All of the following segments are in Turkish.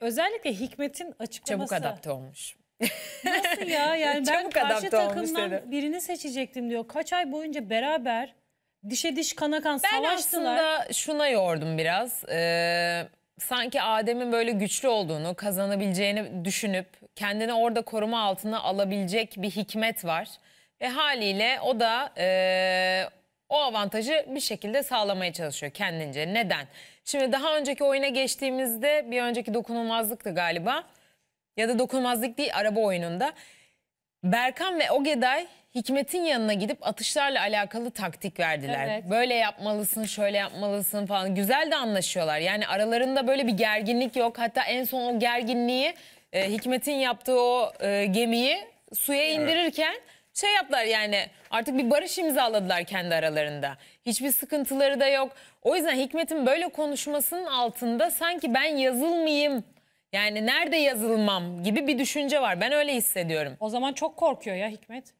Özellikle Hikmet'in açıklaması. Çabuk adapte olmuş. Nasıl ya? Yani ben Çabuk karşı takımdan birini seçecektim diyor. Kaç ay boyunca beraber dişe diş kana kan Ben savaştılar. aslında şuna yordum biraz. Ee, sanki Adem'in böyle güçlü olduğunu, kazanabileceğini düşünüp kendini orada koruma altına alabilecek bir hikmet var. Ve haliyle o da ee, o avantajı bir şekilde sağlamaya çalışıyor kendince. Neden? Şimdi daha önceki oyuna geçtiğimizde bir önceki dokunulmazlıktı galiba. Ya da dokunulmazlık değil araba oyununda. Berkan ve Ogeday Hikmet'in yanına gidip atışlarla alakalı taktik verdiler. Evet. Böyle yapmalısın, şöyle yapmalısın falan. Güzel de anlaşıyorlar. Yani aralarında böyle bir gerginlik yok. Hatta en son o gerginliği e, Hikmet'in yaptığı o e, gemiyi suya indirirken... Evet şey yaptılar yani artık bir barış imzaladılar kendi aralarında. Hiçbir sıkıntıları da yok. O yüzden Hikmet'in böyle konuşmasının altında sanki ben yazılmayayım yani nerede yazılmam gibi bir düşünce var. Ben öyle hissediyorum. O zaman çok korkuyor ya Hikmet.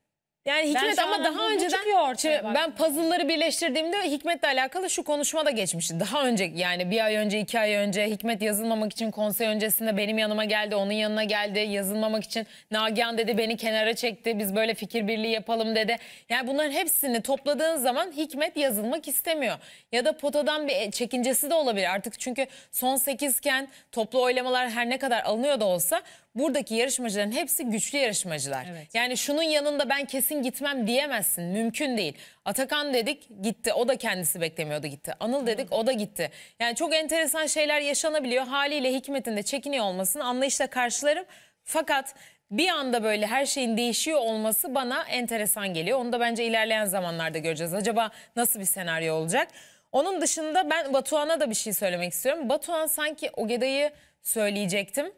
Yani Hikmet ama daha önceden çıkıyor şey, ben puzzle'ları birleştirdiğimde Hikmet'le alakalı şu konuşma da geçmişti. Daha önce yani bir ay önce iki ay önce Hikmet yazılmamak için konsey öncesinde benim yanıma geldi onun yanına geldi yazılmamak için Nagihan dedi beni kenara çekti biz böyle fikir birliği yapalım dedi. Yani bunların hepsini topladığın zaman Hikmet yazılmak istemiyor. Ya da potadan bir e, çekincesi de olabilir artık çünkü son sekizken toplu oylamalar her ne kadar alınıyor da olsa buradaki yarışmacıların hepsi güçlü yarışmacılar. Evet. Yani şunun yanında ben kesin benim gitmem diyemezsin. Mümkün değil. Atakan dedik gitti. O da kendisi beklemiyordu gitti. Anıl dedik o da gitti. Yani çok enteresan şeyler yaşanabiliyor. Haliyle Hikmet'in de çekiniyor olmasın, anlayışla karşılarım. Fakat bir anda böyle her şeyin değişiyor olması bana enteresan geliyor. Onu da bence ilerleyen zamanlarda göreceğiz. Acaba nasıl bir senaryo olacak? Onun dışında ben Batuhan'a da bir şey söylemek istiyorum. Batuhan sanki Ogeda'yı söyleyecektim.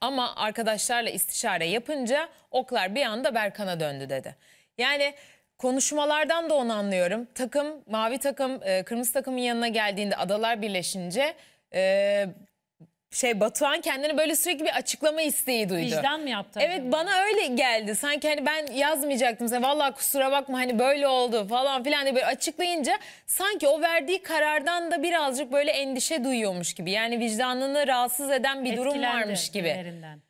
Ama arkadaşlarla istişare yapınca oklar bir anda Berkan'a döndü dedi. Yani konuşmalardan da onu anlıyorum. Takım, mavi takım, e, kırmızı takımın yanına geldiğinde adalar birleşince e, şey Batuhan kendini böyle sürekli bir açıklama isteği duydu. Vicdan mı yaptı? Evet acaba? bana öyle geldi. Sanki hani ben yazmayacaktım sana valla kusura bakma hani böyle oldu falan filan diye böyle açıklayınca sanki o verdiği karardan da birazcık böyle endişe duyuyormuş gibi. Yani vicdanını rahatsız eden bir Etkilendi durum varmış gibi. Günlerinden.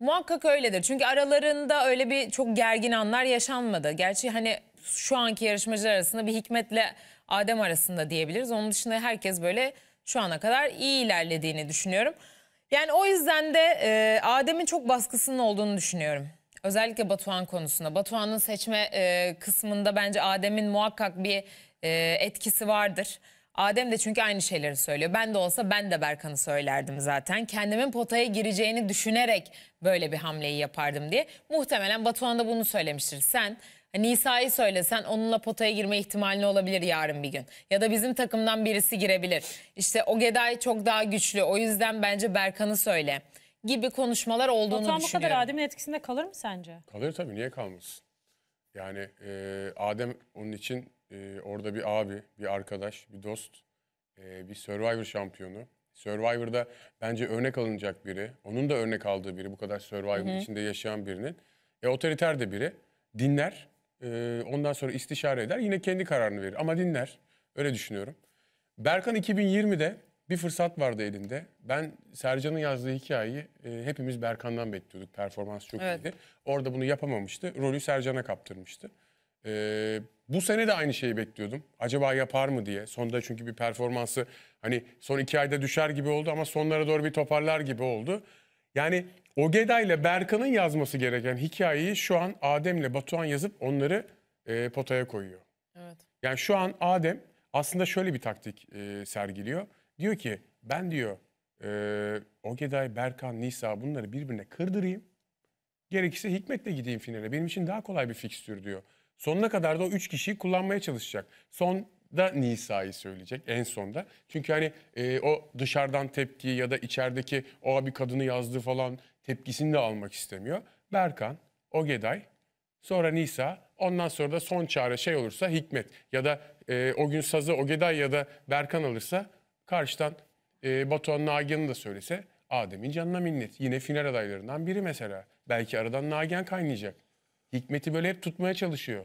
Muhakkak öyledir. Çünkü aralarında öyle bir çok gergin anlar yaşanmadı. Gerçi hani şu anki yarışmacılar arasında bir Hikmet'le Adem arasında diyebiliriz. Onun dışında herkes böyle şu ana kadar iyi ilerlediğini düşünüyorum. Yani o yüzden de e, Adem'in çok baskısının olduğunu düşünüyorum. Özellikle Batuhan konusunda. Batuhan'ın seçme e, kısmında bence Adem'in muhakkak bir e, etkisi vardır. Adem de çünkü aynı şeyleri söylüyor. Ben de olsa ben de Berkan'ı söylerdim zaten. Kendimin potaya gireceğini düşünerek böyle bir hamleyi yapardım diye. Muhtemelen Batuhan da bunu söylemiştir. Sen Nisa'yı söylesen onunla potaya girme ihtimali olabilir yarın bir gün. Ya da bizim takımdan birisi girebilir. İşte o Geday çok daha güçlü. O yüzden bence Berkan'ı söyle gibi konuşmalar olduğunu düşünüyorum. Potan bu kadar Adem'in etkisinde kalır mı sence? Kalır tabii niye kalmasın? Yani e, Adem onun için e, orada bir abi, bir arkadaş, bir dost, e, bir Survivor şampiyonu. Survivor'da bence örnek alınacak biri. Onun da örnek aldığı biri. Bu kadar Survivor içinde yaşayan birinin. E, otoriter de biri. Dinler. Ee, ondan sonra istişare eder. Yine kendi kararını verir. Ama dinler. Öyle düşünüyorum. Berkan 2020'de bir fırsat vardı elinde. Ben Sercan'ın yazdığı hikayeyi e, hepimiz Berkan'dan bekliyorduk. Performans çok evet. iyiydi. Orada bunu yapamamıştı. Rolü Sercan'a kaptırmıştı. Ee, bu sene de aynı şeyi bekliyordum. Acaba yapar mı diye. Sonunda çünkü bir performansı hani son iki ayda düşer gibi oldu ama sonlara doğru bir toparlar gibi oldu. Yani Ogeda ile Berkan'ın yazması gereken hikayeyi şu an Adem ile Batuhan yazıp onları e, potaya koyuyor. Evet. Yani şu an Adem aslında şöyle bir taktik e, sergiliyor. Diyor ki ben diyor e, Ogeday, Berkan, Nisa bunları birbirine kırdırayım. Gerekirse Hikmet'le gideyim finale. Benim için daha kolay bir fikstür diyor. Sonuna kadar da o üç kişiyi kullanmaya çalışacak. Son da Nisa'yı söyleyecek en sonda. Çünkü hani e, o dışarıdan tepki ya da içerideki o abi kadını yazdığı falan tepkisini de almak istemiyor. Berkan, Ogeday, sonra Nisa, ondan sonra da son çare şey olursa Hikmet ya da e, o gün sazı Ogeday ya da Berkan alırsa karşıdan e, Batuhan Nagihan'ı da söylese Adem'in canına minnet. Yine final adaylarından biri mesela. Belki aradan Nagihan kaynayacak. Hikmet'i böyle hep tutmaya çalışıyor.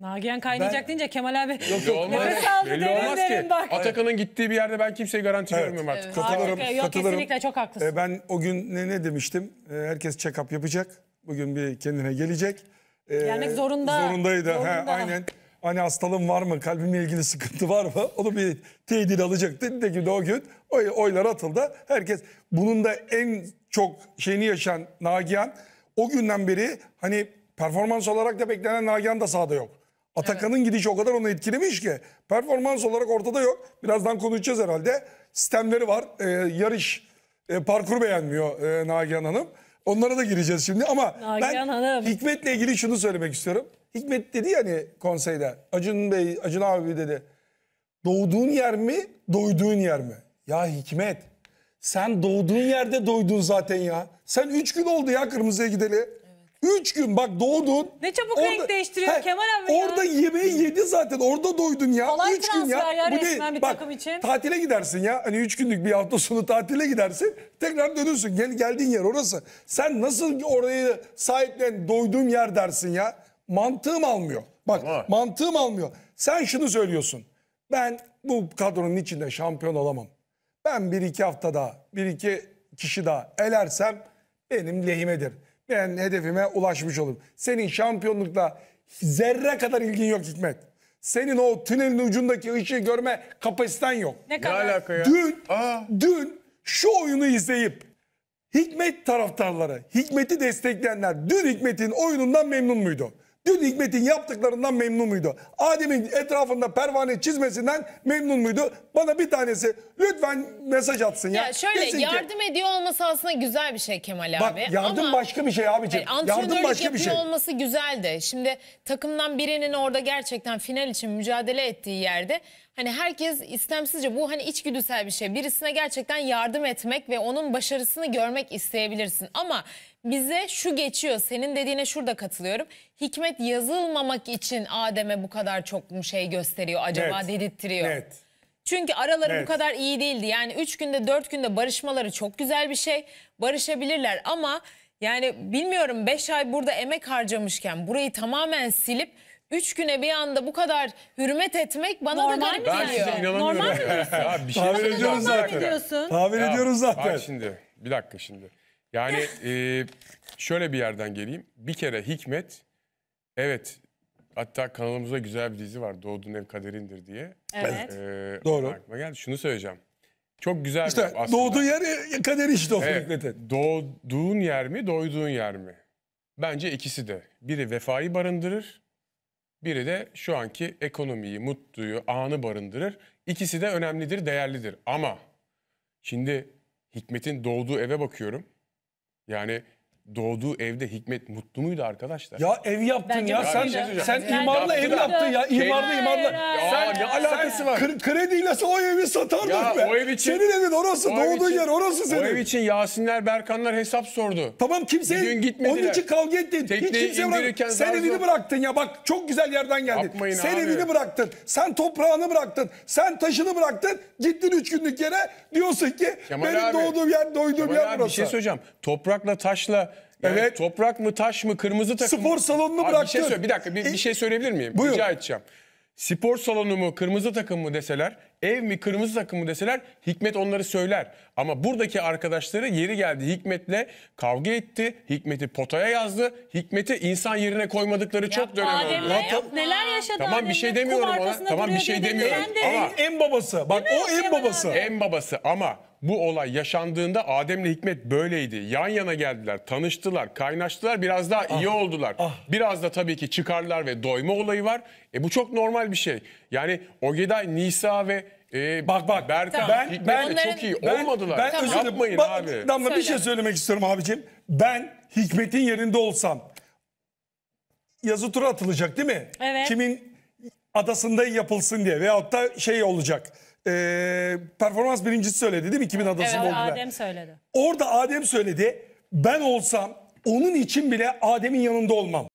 Nagihan kaynayacak ben... deyince Kemal abi yok, yok, nefes aldı olmaz ki. bak. Atakan'ın gittiği bir yerde ben kimseye garanti evet. vermiyorum artık. Evet. Katılırım, Yok, katılırım. Kesinlikle çok haklısın. Ee, ben o gün ne, ne demiştim? Ee, herkes check-up yapacak. Bugün bir kendine gelecek. Ee, Gelmek zorunda. Zorundaydı. Zorunda. Ha, aynen. Hani hastalığım var mı? Kalbimle ilgili sıkıntı var mı? Onu bir teyit alacaktı. Nitekim de o gün oy, oylar atıldı. Herkes bunun da en çok şeyini yaşayan Nagihan o günden beri hani performans olarak da beklenen Nagihan da sahada yok. Atakan'ın evet. gidişi o kadar onu etkilemiş ki. Performans olarak ortada yok. Birazdan konuşacağız herhalde. Sistemleri var. E, yarış, e, parkur beğenmiyor e, Nagihan Hanım. Onlara da gireceğiz şimdi ama Nagihan ben Hanım. Hikmet'le ilgili şunu söylemek istiyorum. Hikmet dedi yani konseyde. Acun Bey, Acun abi dedi. Doğduğun yer mi, doyduğun yer mi? Ya Hikmet sen doğduğun yerde doydun zaten ya. Sen 3 gün oldu ya kırmızıya gideli. Üç gün bak doğdun. Ne çabuk orada, renk değiştiriyor he, Kemal abi ya. Orada yemeği yedi zaten. Orada doydun ya. Kolay üç gün ya. ya bu ne? Bir bak, takım için. Tatile gidersin ya. Hani üç günlük bir hafta sonu tatile gidersin. Tekrar dönürsün. Gel, geldiğin yer orası. Sen nasıl orayı sahiplen doyduğum yer dersin ya. Mantığım almıyor. Bak Ama. mantığım almıyor. Sen şunu söylüyorsun. Ben bu kadronun içinde şampiyon olamam. Ben bir iki hafta daha, bir iki kişi daha elersem benim lehimedir ben hedefime ulaşmış olurum. Senin şampiyonlukla zerre kadar ilgin yok Hikmet. Senin o tünelin ucundaki ışığı görme kapasiten yok. Ne kadar? Ne alaka ya? Dün, Aa. dün şu oyunu izleyip Hikmet taraftarları, Hikmet'i destekleyenler dün Hikmet'in oyunundan memnun muydu? Dün Hikmet'in yaptıklarından memnun muydu? Adem'in etrafında pervane çizmesinden memnun muydu? Bana bir tanesi lütfen mesaj atsın ya. Ya şöyle Desin ki- yardım ediyor olması aslında güzel bir şey Kemal abi. Bak yardım ama- başka bir şey abicim. Hayır, Yardım başka bir şey. olması güzeldi. Şimdi takımdan birinin orada gerçekten final için mücadele ettiği yerde Hani herkes istemsizce bu hani içgüdüsel bir şey. Birisine gerçekten yardım etmek ve onun başarısını görmek isteyebilirsin. Ama bize şu geçiyor. Senin dediğine şurada katılıyorum. Hikmet yazılmamak için Adem'e bu kadar çok mu şey gösteriyor acaba evet. dedirttiriyor. Evet. Çünkü araları evet. bu kadar iyi değildi. Yani 3 günde 4 günde barışmaları çok güzel bir şey. Barışabilirler ama yani bilmiyorum 5 ay burada emek harcamışken burayı tamamen silip üç güne bir anda bu kadar hürmet etmek bana Normal da garip mi? Ben geliyor. Şey size Normal mi diyorsun? Abi bir şey Tahmin ediyoruz zaten. diyorsun? Tahmin ediyoruz zaten. Bak şimdi bir dakika şimdi. Yani e, şöyle bir yerden geleyim. Bir kere Hikmet evet hatta kanalımızda güzel bir dizi var. Doğduğun ev kaderindir diye. Evet. E, Doğru. Aklıma geldi. Şunu söyleyeceğim. Çok güzel İşte bir aslında. doğduğu yer e, işte o Evet, Hikmet'in. Doğduğun yer mi, doyduğun yer mi? Bence ikisi de. Biri vefayı barındırır, biri de şu anki ekonomiyi, mutluyu, anı barındırır. İkisi de önemlidir, değerlidir. Ama şimdi Hikmet'in doğduğu eve bakıyorum. Yani doğduğu evde Hikmet mutlu muydu arkadaşlar? Ya ev yaptın Bence ya. Sen, mutluydu. sen Bence imarla ev yaptın ya. imarla imarla. Sen ne alakası var? Kre- krediyle o evi satardın Ya be. o ev için- Senin evin orası. O Doğduğun için- yer orası senin. O ev için Yasinler, Berkanlar hesap sordu. Tamam kimse Bir gün onun için kavga ettin. Hiç kimse indirirken bırak. Sen evini zor- bıraktın ya bak çok güzel yerden geldin. Yapmayın sen abi. evini bıraktın. Sen toprağını bıraktın. Sen taşını bıraktın. Gittin üç günlük yere diyorsun ki Kemal benim abi, doğduğum yer doyduğum yer burası. bir şey söyleyeceğim. Toprakla taşla evet. Toprak mı taş mı kırmızı takım Spor salonunu bıraktın. Bir, şey söyle, bir dakika bir, bir şey söyleyebilir miyim? Buyur. Rica edeceğim. Spor salonu mu kırmızı takım mı deseler ev mi kırmızı takım mı deseler Hikmet onları söyler. Ama buradaki arkadaşları yeri geldi Hikmet'le kavga etti. Hikmet'i potaya yazdı. Hikmet'i insan yerine koymadıkları çok dönem oldu. Adem'le yok, neler yaşadı Tamam bir şey Adem'le? demiyorum ona. Tamam bir şey dedi. demiyorum. de- Ama En babası. Bak o en babası. abi. en babası ama bu olay yaşandığında Adem'le Hikmet böyleydi. Yan yana geldiler, tanıştılar, kaynaştılar, biraz daha iyi ah, oldular. Ah. Biraz da tabii ki çıkarlar ve doyma olayı var. E bu çok normal bir şey. Yani Ogeday, Nisa ve ee, bak bak Berkan, ben, ben çok iyi ben, olmadılar. Ben tamam. özür dilerim. Bak, abi. Damla bir şey söylemek istiyorum abicim. Ben Hikmet'in yerinde olsam yazı tura atılacak değil mi? Evet. Kimin adasında yapılsın diye veyahut da şey olacak. E, performans birincisi söyledi değil mi? Kimin adasında evet, olduğunu. Adem söyledi. Orada Adem söyledi. Ben olsam onun için bile Adem'in yanında olmam.